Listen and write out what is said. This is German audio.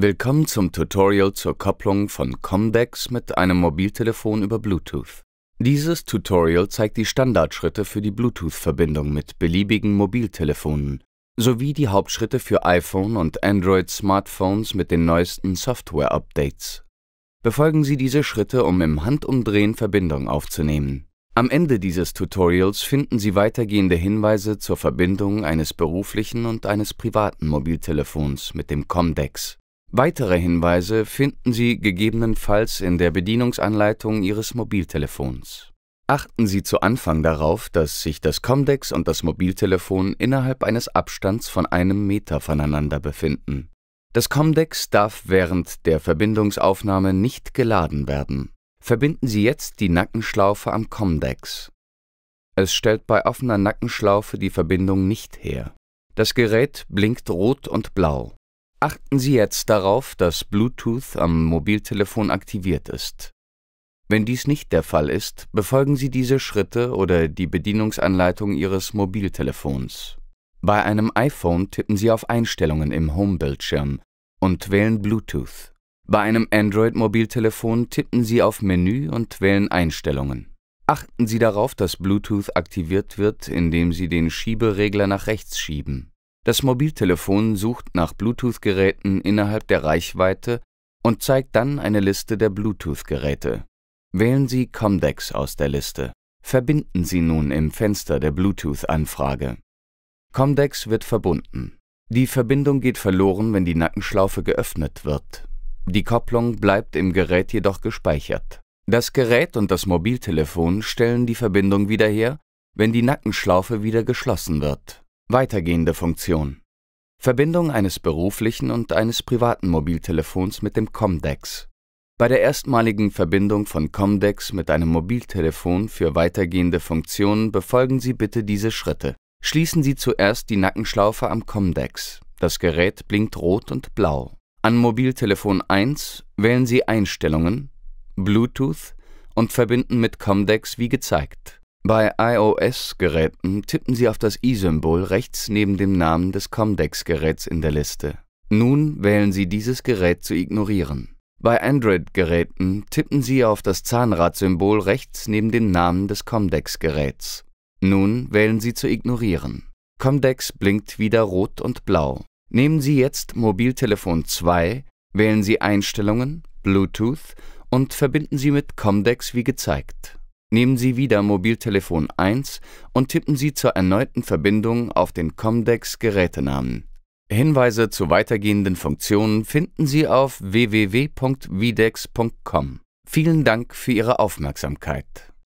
Willkommen zum Tutorial zur Kopplung von Comdex mit einem Mobiltelefon über Bluetooth. Dieses Tutorial zeigt die Standardschritte für die Bluetooth-Verbindung mit beliebigen Mobiltelefonen sowie die Hauptschritte für iPhone- und Android-Smartphones mit den neuesten Software-Updates. Befolgen Sie diese Schritte, um im Handumdrehen Verbindung aufzunehmen. Am Ende dieses Tutorials finden Sie weitergehende Hinweise zur Verbindung eines beruflichen und eines privaten Mobiltelefons mit dem Comdex. Weitere Hinweise finden Sie gegebenenfalls in der Bedienungsanleitung Ihres Mobiltelefons. Achten Sie zu Anfang darauf, dass sich das Comdex und das Mobiltelefon innerhalb eines Abstands von einem Meter voneinander befinden. Das Comdex darf während der Verbindungsaufnahme nicht geladen werden. Verbinden Sie jetzt die Nackenschlaufe am Comdex. Es stellt bei offener Nackenschlaufe die Verbindung nicht her. Das Gerät blinkt rot und blau. Achten Sie jetzt darauf, dass Bluetooth am Mobiltelefon aktiviert ist. Wenn dies nicht der Fall ist, befolgen Sie diese Schritte oder die Bedienungsanleitung Ihres Mobiltelefons. Bei einem iPhone tippen Sie auf Einstellungen im Homebildschirm und wählen Bluetooth. Bei einem Android-Mobiltelefon tippen Sie auf Menü und wählen Einstellungen. Achten Sie darauf, dass Bluetooth aktiviert wird, indem Sie den Schieberegler nach rechts schieben. Das Mobiltelefon sucht nach Bluetooth-Geräten innerhalb der Reichweite und zeigt dann eine Liste der Bluetooth-Geräte. Wählen Sie Comdex aus der Liste. Verbinden Sie nun im Fenster der Bluetooth-Anfrage. Comdex wird verbunden. Die Verbindung geht verloren, wenn die Nackenschlaufe geöffnet wird. Die Kopplung bleibt im Gerät jedoch gespeichert. Das Gerät und das Mobiltelefon stellen die Verbindung wieder her, wenn die Nackenschlaufe wieder geschlossen wird. Weitergehende Funktion. Verbindung eines beruflichen und eines privaten Mobiltelefons mit dem Comdex. Bei der erstmaligen Verbindung von Comdex mit einem Mobiltelefon für weitergehende Funktionen befolgen Sie bitte diese Schritte. Schließen Sie zuerst die Nackenschlaufe am Comdex. Das Gerät blinkt rot und blau. An Mobiltelefon 1 wählen Sie Einstellungen, Bluetooth und verbinden mit Comdex wie gezeigt. Bei iOS-Geräten tippen Sie auf das i-Symbol rechts neben dem Namen des COMDEX-Geräts in der Liste. Nun wählen Sie dieses Gerät zu ignorieren. Bei Android-Geräten tippen Sie auf das Zahnrad-Symbol rechts neben dem Namen des COMDEX-Geräts. Nun wählen Sie zu ignorieren. COMDEX blinkt wieder rot und blau. Nehmen Sie jetzt Mobiltelefon 2, wählen Sie Einstellungen, Bluetooth und verbinden Sie mit COMDEX wie gezeigt. Nehmen Sie wieder Mobiltelefon 1 und tippen Sie zur erneuten Verbindung auf den Comdex-Gerätenamen. Hinweise zu weitergehenden Funktionen finden Sie auf www.videx.com. Vielen Dank für Ihre Aufmerksamkeit.